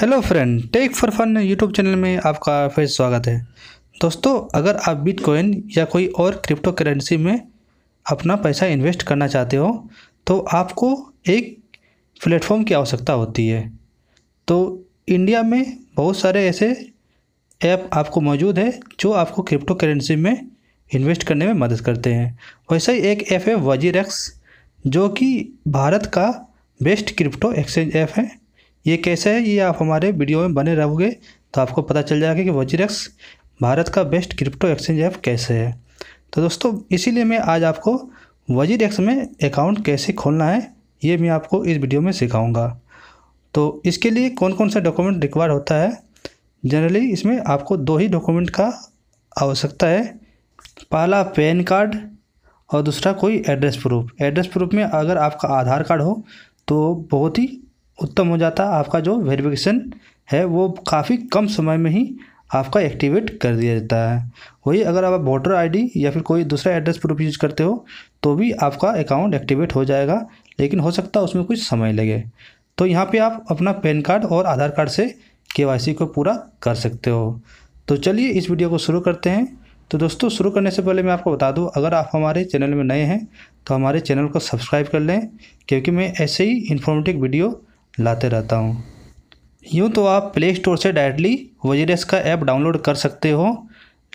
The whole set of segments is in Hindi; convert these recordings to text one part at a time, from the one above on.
hello friend tech for fun YouTube channel में आपका फिर स्वागत है दोस्तों अगर आप बिटकॉइन या कोई और क्रिप्टो करेंसी में अपना पैसा इन्वेस्ट करना चाहते हो तो आपको एक प्लेटफॉर्म की आवश्यकता होती है तो इंडिया में बहुत सारे ऐसे ऐप आपको मौजूद है जो आपको क्रिप्टो करेंसी में इन्वेस्ट करने में मदद करते हैं वैसे ही एक ऐप है वजीरक्स जो कि भारत का बेस्ट क्रिप्टो एक्सचेंज ऐप है ये कैसे है ये आप हमारे वीडियो में बने रहोगे तो आपको पता चल जाएगा कि वजीरक्स भारत का बेस्ट क्रिप्टो एक्सचेंज ऐप कैसे है तो दोस्तों इसीलिए मैं आज आपको वजीरेक्स में अकाउंट कैसे खोलना है ये मैं आपको इस वीडियो में सिखाऊंगा तो इसके लिए कौन कौन सा डॉक्यूमेंट रिक्वायर होता है जनरली इसमें आपको दो ही डॉक्यूमेंट का आवश्यकता है पहला पैन कार्ड और दूसरा कोई एड्रेस प्रूफ एड्रेस प्रूफ में अगर आपका आधार कार्ड हो तो बहुत ही उत्तम हो जाता आपका जो वेरिफिकेशन है वो काफ़ी कम समय में ही आपका एक्टिवेट कर दिया जाता है वही अगर आप वोटर आईडी या फिर कोई दूसरा एड्रेस प्रूफ यूज करते हो तो भी आपका अकाउंट एक्टिवेट हो जाएगा लेकिन हो सकता है उसमें कुछ समय लगे तो यहाँ पे आप अपना पैन कार्ड और आधार कार्ड से के को पूरा कर सकते हो तो चलिए इस वीडियो को शुरू करते हैं तो दोस्तों शुरू करने से पहले मैं आपको बता दूं अगर आप हमारे चैनल में नए हैं तो हमारे चैनल को सब्सक्राइब कर लें क्योंकि मैं ऐसे ही इन्फॉर्मेटिव वीडियो लाते रहता हूँ यूँ तो आप प्ले स्टोर से डायरेक्टली वजीरस का ऐप डाउनलोड कर सकते हो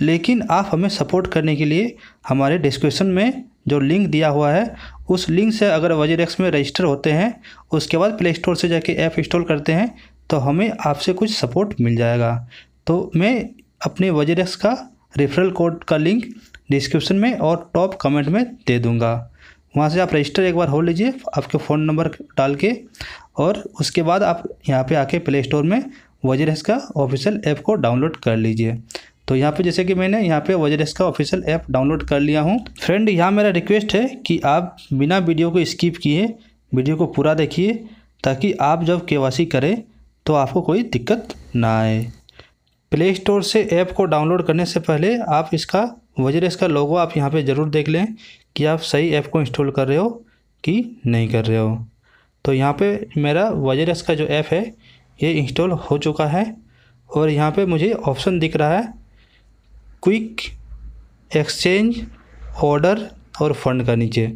लेकिन आप हमें सपोर्ट करने के लिए हमारे डिस्क्रिप्शन में जो लिंक दिया हुआ है उस लिंक से अगर वजीरेक्स में रजिस्टर होते हैं उसके बाद प्ले स्टोर से जाके ऐप इंस्टॉल करते हैं तो हमें आपसे कुछ सपोर्ट मिल जाएगा तो मैं अपने वजीरेक्स का रेफरल कोड का लिंक डिस्क्रिप्शन में और टॉप कमेंट में दे दूँगा वहाँ से आप रजिस्टर एक बार हो लीजिए आपके फ़ोन नंबर डाल के और उसके बाद आप यहाँ पे आके प्ले स्टोर में वजर का ऑफिशियल ऐप को डाउनलोड कर लीजिए तो यहाँ पे जैसे कि मैंने यहाँ पे वजर का ऑफिशियल ऐप डाउनलोड कर लिया हूँ फ्रेंड यहाँ मेरा रिक्वेस्ट है कि आप बिना वीडियो को स्किप किए वीडियो को पूरा देखिए ताकि आप जब के करें तो आपको कोई दिक्कत ना आए प्ले स्टोर से ऐप को डाउनलोड करने से पहले आप इसका वजर का लोगो आप यहाँ पर ज़रूर देख लें कि आप सही ऐप को इंस्टॉल कर रहे हो कि नहीं कर रहे हो तो यहाँ पे मेरा वजर का जो ऐप है ये इंस्टॉल हो चुका है और यहाँ पे मुझे ऑप्शन दिख रहा है क्विक एक्सचेंज ऑर्डर और फंड का नीचे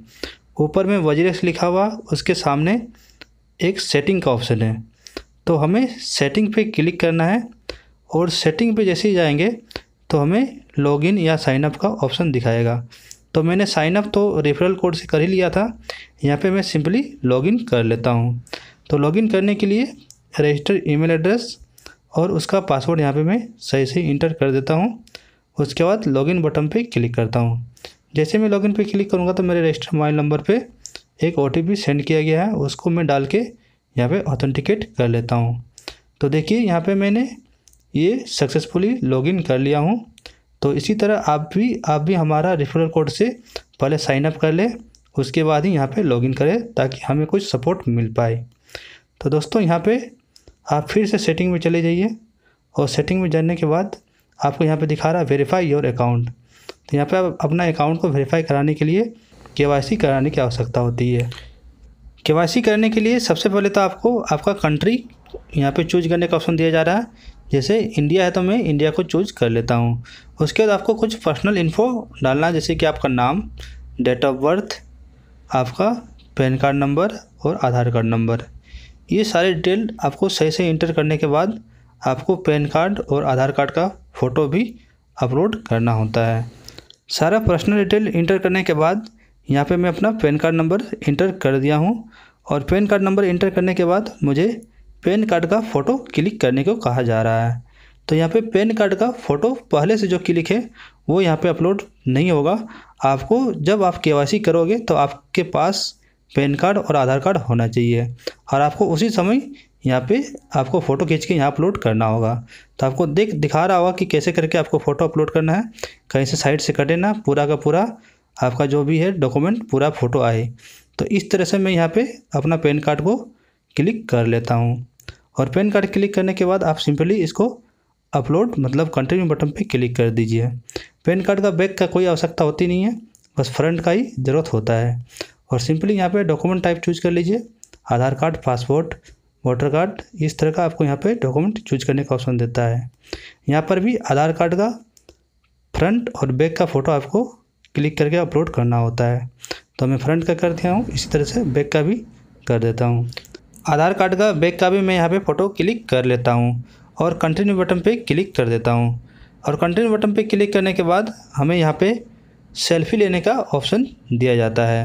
ऊपर में वजरस लिखा हुआ उसके सामने एक सेटिंग का ऑप्शन है तो हमें सेटिंग पे क्लिक करना है और सेटिंग पे जैसे ही जाएंगे तो हमें लॉगिन या साइनअप का ऑप्शन दिखाएगा तो मैंने साइन अप तो रेफरल कोड से कर ही लिया था यहाँ पे मैं सिंपली लॉगिन कर लेता हूँ तो लॉगिन करने के लिए रजिस्टर ईमेल एड्रेस और उसका पासवर्ड यहाँ पे मैं सही से इंटर कर देता हूँ उसके बाद लॉगिन बटन पे क्लिक करता हूँ जैसे मैं लॉगिन पे क्लिक करूँगा तो मेरे रजिस्टर मोबाइल नंबर पर एक ओ सेंड किया गया है उसको मैं डाल के यहाँ पर ऑथेंटिकेट कर लेता हूँ तो देखिए यहाँ पर मैंने ये सक्सेसफुली लॉगिन कर लिया हूँ तो इसी तरह आप भी आप भी हमारा रेफरल कोड से पहले साइनअप कर लें उसके बाद ही यहाँ पे लॉगिन करें ताकि हमें कुछ सपोर्ट मिल पाए तो दोस्तों यहाँ पे आप फिर से सेटिंग में चले जाइए और सेटिंग में जाने के बाद आपको यहाँ पे दिखा रहा है वेरीफाई योर अकाउंट तो यहाँ पे आप अपना अकाउंट को वेरीफाई कराने के लिए के कराने की आवश्यकता होती है के करने के लिए सबसे पहले तो आपको आपका कंट्री यहाँ पर चूज करने का ऑप्शन दिया जा रहा है जैसे इंडिया है तो मैं इंडिया को चूज कर लेता हूँ उसके बाद आपको कुछ पर्सनल इन्फो डालना जैसे कि आपका नाम डेट ऑफ बर्थ आपका पैन कार्ड नंबर और आधार कार्ड नंबर ये सारे डिटेल आपको सही से इंटर करने के बाद आपको पैन कार्ड और आधार कार्ड का फ़ोटो भी अपलोड करना होता है सारा पर्सनल डिटेल इंटर करने के बाद यहाँ पे मैं अपना पैन कार्ड नंबर इंटर कर दिया हूँ और पैन कार्ड नंबर इंटर करने के बाद मुझे पैन कार्ड का फ़ोटो क्लिक करने को कहा जा रहा है तो यहाँ पे पैन कार्ड का फ़ोटो पहले से जो क्लिक है वो यहाँ पे अपलोड नहीं होगा आपको जब आप के करोगे तो आपके पास पैन कार्ड और आधार कार्ड होना चाहिए और आपको उसी समय यहाँ पे आपको फ़ोटो खींच के यहाँ अपलोड करना होगा तो आपको देख दिखा रहा होगा कि कैसे करके आपको फ़ोटो अपलोड करना है कहीं से साइड से कटे ना पूरा का पूरा आपका जो भी है डॉक्यूमेंट पूरा फ़ोटो आए तो इस तरह से मैं यहाँ पे अपना पैन कार्ड को क्लिक कर लेता हूँ और पैन कार्ड क्लिक करने के बाद आप सिंपली इसको अपलोड मतलब कंटिन्यू बटन पे क्लिक कर दीजिए पैन कार्ड का बैक का कोई आवश्यकता होती नहीं है बस फ्रंट का ही ज़रूरत होता है और सिंपली यहाँ पे डॉक्यूमेंट टाइप चूज कर लीजिए Aadhaar card passport voter card इस तरह का आपको यहाँ पे डॉक्यूमेंट चूज करने का ऑप्शन देता है यहाँ पर भी आधार कार्ड का फ्रंट और बैक का फ़ोटो आपको क्लिक करके अपलोड करना होता है तो मैं फ्रंट का कर दिया हूँ इसी तरह से बैक का भी कर देता हूँ आधार कार्ड का बैक का भी मैं यहाँ पे फ़ोटो क्लिक कर लेता हूँ और कंटिन्यू बटन पे क्लिक कर देता हूँ और कंटिन्यू बटन पे क्लिक करने के बाद हमें यहाँ पे सेल्फ़ी लेने का ऑप्शन दिया जाता है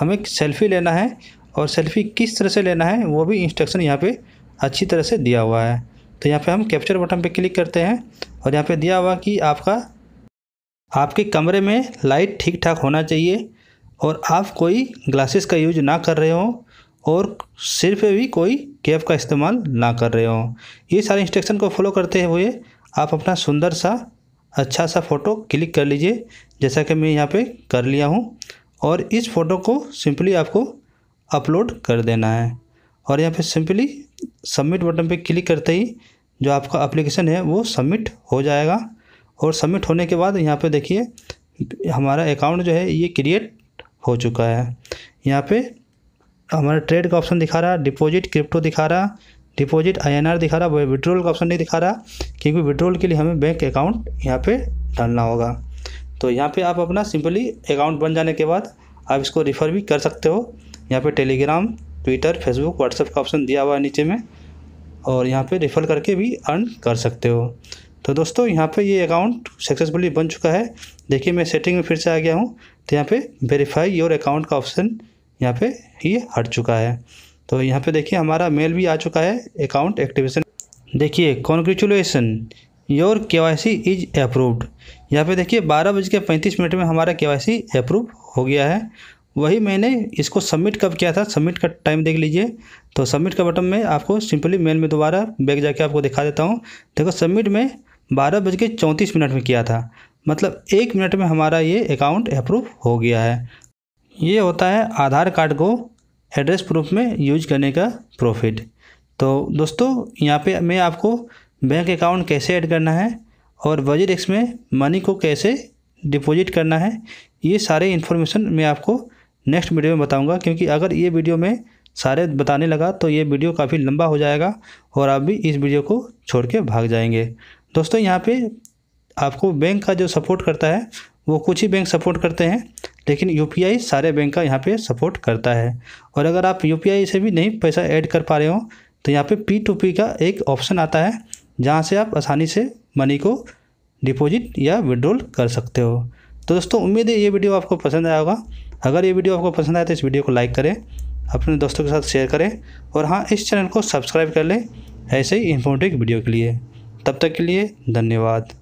हमें सेल्फ़ी लेना है और सेल्फ़ी किस तरह से लेना है वो भी इंस्ट्रक्शन यहाँ पर अच्छी तरह से दिया हुआ है तो यहाँ पर हम कैप्चर बटन पर क्लिक करते हैं और यहाँ पर दिया हुआ कि आपका आपके कमरे में लाइट ठीक ठाक होना चाहिए और आप कोई ग्लासेस का यूज ना कर रहे हो और सिर्फ भी कोई कैप का इस्तेमाल ना कर रहे हो ये सारे इंस्ट्रक्शन को फॉलो करते हुए आप अपना सुंदर सा अच्छा सा फ़ोटो क्लिक कर लीजिए जैसा कि मैं यहाँ पे कर लिया हूँ और इस फ़ोटो को सिंपली आपको अपलोड कर देना है और यहाँ पे सिंपली सबमिट बटन पे क्लिक करते ही जो आपका एप्लीकेशन है वो सबमिट हो जाएगा और सबमिट होने के बाद यहाँ पे देखिए हमारा अकाउंट जो है ये क्रिएट हो चुका है यहाँ पे हमारा ट्रेड का ऑप्शन दिखा रहा डिपॉजिट क्रिप्टो दिखा रहा डिपॉजिट आईएनआर दिखा रहा है विड्रोल का ऑप्शन नहीं दिखा रहा क्योंकि विड्रोल के लिए हमें बैंक अकाउंट यहाँ पे डालना होगा तो यहाँ पे आप अपना सिंपली अकाउंट बन जाने के बाद आप इसको रिफ़र भी कर सकते हो यहाँ पे टेलीग्राम ट्विटर फेसबुक व्हाट्सएप का ऑप्शन दिया हुआ है नीचे में और यहाँ पे रिफ़र करके भी अर्न कर सकते हो तो दोस्तों यहाँ पे ये अकाउंट सक्सेसफुली बन चुका है देखिए मैं सेटिंग में फिर से आ गया हूँ तो यहाँ पे वेरीफाई योर अकाउंट का ऑप्शन यहाँ पे ये हट चुका है तो यहाँ पे देखिए हमारा मेल भी आ चुका है अकाउंट एक्टिवेशन देखिए congratulation your K Y C is approved यहाँ पे देखिए बारह बज के पैंतीस मिनट में हमारा के वाई सी अप्रूव हो गया है वही मैंने इसको सबमिट कब किया था सबमिट का टाइम देख लीजिए तो सबमिट का बटन में आपको सिंपली मेल में दोबारा बैग जाके आपको दिखा देता हूँ देखो सबमिट में बारह बज के चौंतीस मिनट में किया था मतलब एक मिनट में हमारा ये अकाउंट अप्रूव हो गया है ये होता है आधार कार्ड को एड्रेस प्रूफ में यूज करने का प्रॉफिट तो दोस्तों यहाँ पे मैं आपको बैंक अकाउंट कैसे ऐड करना है और एक्स में मनी को कैसे डिपॉजिट करना है ये सारे इन्फॉर्मेशन मैं आपको नेक्स्ट वीडियो में बताऊंगा क्योंकि अगर ये वीडियो में सारे बताने लगा तो ये वीडियो काफ़ी लंबा हो जाएगा और आप भी इस वीडियो को छोड़ के भाग जाएंगे दोस्तों यहाँ पे आपको बैंक का जो सपोर्ट करता है वो कुछ ही बैंक सपोर्ट करते हैं लेकिन यू सारे बैंक का यहाँ पे सपोर्ट करता है और अगर आप यू से भी नहीं पैसा ऐड कर पा रहे हो तो यहाँ पे पी टू पी का एक ऑप्शन आता है जहाँ से आप आसानी से मनी को डिपॉजिट या विड्रॉल कर सकते हो तो दोस्तों उम्मीद है ये वीडियो आपको पसंद आया होगा अगर ये वीडियो आपको पसंद आया तो इस वीडियो को लाइक करें अपने दोस्तों के साथ शेयर करें और हाँ इस चैनल को सब्सक्राइब कर लें ऐसे ही इन्फॉर्मेटिव वीडियो के लिए तब तक के लिए धन्यवाद